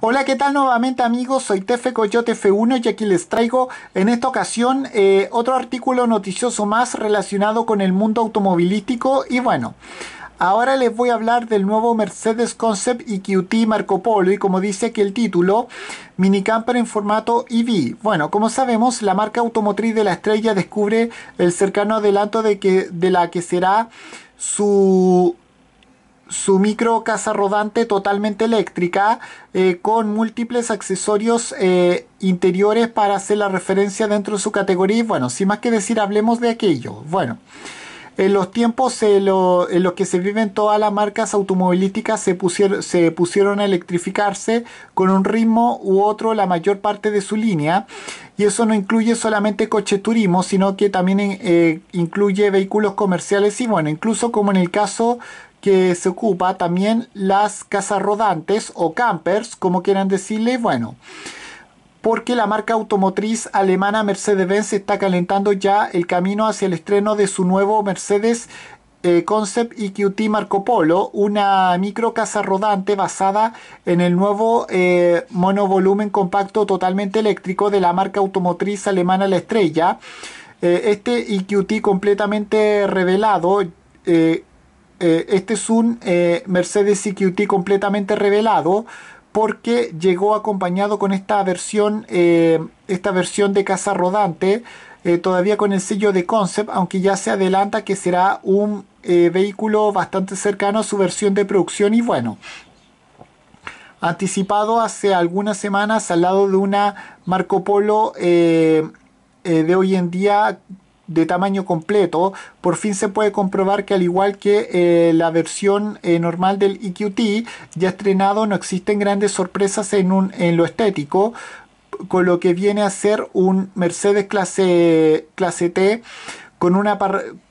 Hola, ¿qué tal nuevamente amigos? Soy Tefe Coyote F1 y aquí les traigo en esta ocasión eh, otro artículo noticioso más relacionado con el mundo automovilístico y bueno... Ahora les voy a hablar del nuevo Mercedes Concept EQT Marco Polo y como dice que el título, minicamper en formato EV. Bueno, como sabemos, la marca automotriz de la estrella descubre el cercano adelanto de, que, de la que será su su micro casa rodante totalmente eléctrica eh, con múltiples accesorios eh, interiores para hacer la referencia dentro de su categoría bueno, sin más que decir, hablemos de aquello. Bueno, en los tiempos eh, en los que se viven todas las marcas automovilísticas se pusieron, se pusieron a electrificarse con un ritmo u otro la mayor parte de su línea y eso no incluye solamente coches turismo, sino que también incluye vehículos comerciales y bueno, incluso como en el caso que se ocupa también las casas rodantes o campers, como quieran decirle, bueno, porque la marca automotriz alemana Mercedes-Benz está calentando ya el camino hacia el estreno de su nuevo Mercedes eh, Concept EQT Marco Polo, una micro casa rodante basada en el nuevo eh, monovolumen compacto totalmente eléctrico de la marca automotriz alemana La Estrella. Eh, este EQT completamente revelado eh, este es un eh, Mercedes CQT completamente revelado porque llegó acompañado con esta versión, eh, esta versión de casa rodante, todavía con el sello de Concept, aunque ya se adelanta que será un vehículo bastante cercano a su versión de producción y bueno, anticipado hace algunas semanas al lado de una Marco Polo de hoy en día de tamaño completo, por fin se puede comprobar que al igual que eh, la versión eh, normal del EQT, ya estrenado no existen grandes sorpresas en, un, en lo estético, con lo que viene a ser un Mercedes clase, clase T con una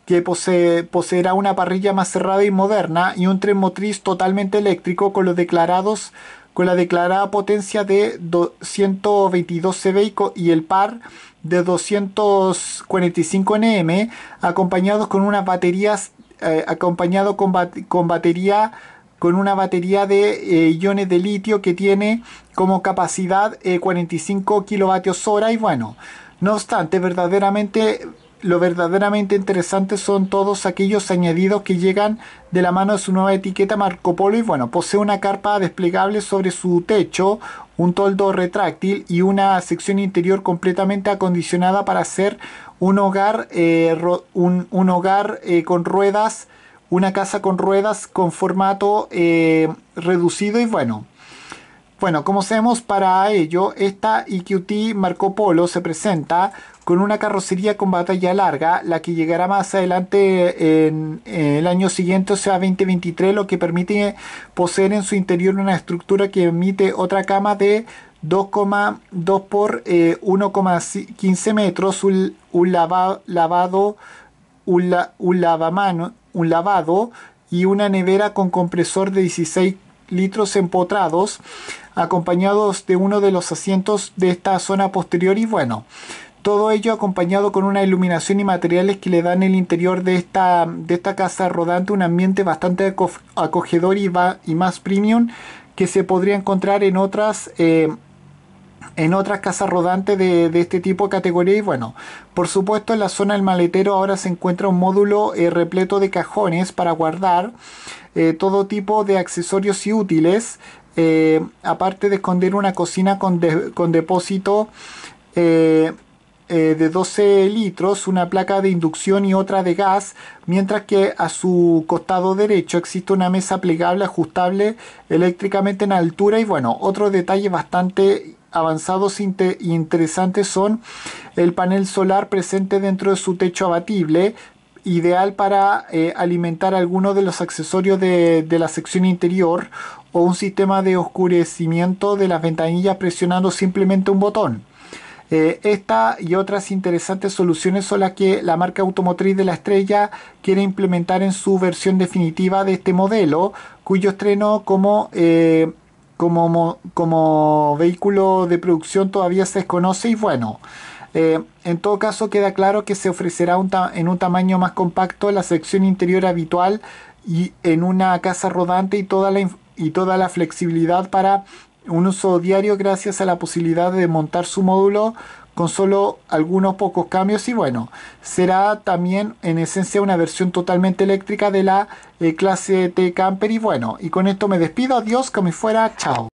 que poseerá una parrilla más cerrada y moderna y un tren motriz totalmente eléctrico con los declarados con la declarada potencia de 122 CV y el par de 245 Nm, acompañados con unas baterías, eh, acompañado con, batería con una batería de eh, iones de litio que tiene como capacidad 45 eh, kilovatios hora y bueno, no obstante, verdaderamente lo verdaderamente interesante son todos aquellos añadidos que llegan de la mano de su nueva etiqueta Marco Polo y bueno, posee una carpa desplegable sobre su techo, un toldo retráctil y una sección interior completamente acondicionada para hacer un hogar, eh, un, hogar eh, con ruedas, una casa con ruedas con formato eh, reducido y bueno, bueno, como sabemos, para ello, esta EQT Marco Polo se presenta con una carrocería con batalla larga, la que llegará más adelante en, el año siguiente, o sea 2023, lo que permite poseer en su interior una estructura que emite otra cama de 2,2 por 1,15 eh, metros, un, lavado, un, lavamano, un lavado y una nevera con compresor de 16 litros empotrados, acompañados de uno de los asientos de esta zona posterior y bueno. Todo ello acompañado con una iluminación y materiales que le dan el interior de esta, de esta casa rodante un ambiente bastante acogedor y, va, y más premium que se podría encontrar en otras... Eh, en casas rodantes de, este tipo de categoría. Y bueno, por supuesto en la zona del maletero ahora se encuentra un módulo eh, repleto de cajones para guardar eh, todo tipo de accesorios y útiles. aparte de esconder una cocina con, con depósito eh, de 12 litros, una placa de inducción y otra de gas, mientras que a su costado derecho existe una mesa plegable ajustable eléctricamente en altura y bueno, otros detalle bastante avanzados e interesantes son el panel solar presente dentro de su techo abatible, ideal para eh, alimentar algunos de los accesorios de, la sección interior o un sistema de oscurecimiento de las ventanillas presionando simplemente un botón. Eh, esta y otras interesantes soluciones son las que la marca automotriz de la estrella quiere implementar en su versión definitiva de este modelo, cuyo estreno como, eh, como, como vehículo de producción todavía se desconoce y bueno. Eh, en todo caso queda claro que se ofrecerá en un tamaño más compacto la sección interior habitual y en una casa rodante y toda la, y toda la flexibilidad para un uso diario gracias a la posibilidad de montar su módulo con solo algunos pocos cambios y bueno, será también en esencia una versión totalmente eléctrica de la eh, clase T Camper y bueno, y con esto me despido, adiós, como fuera, chao.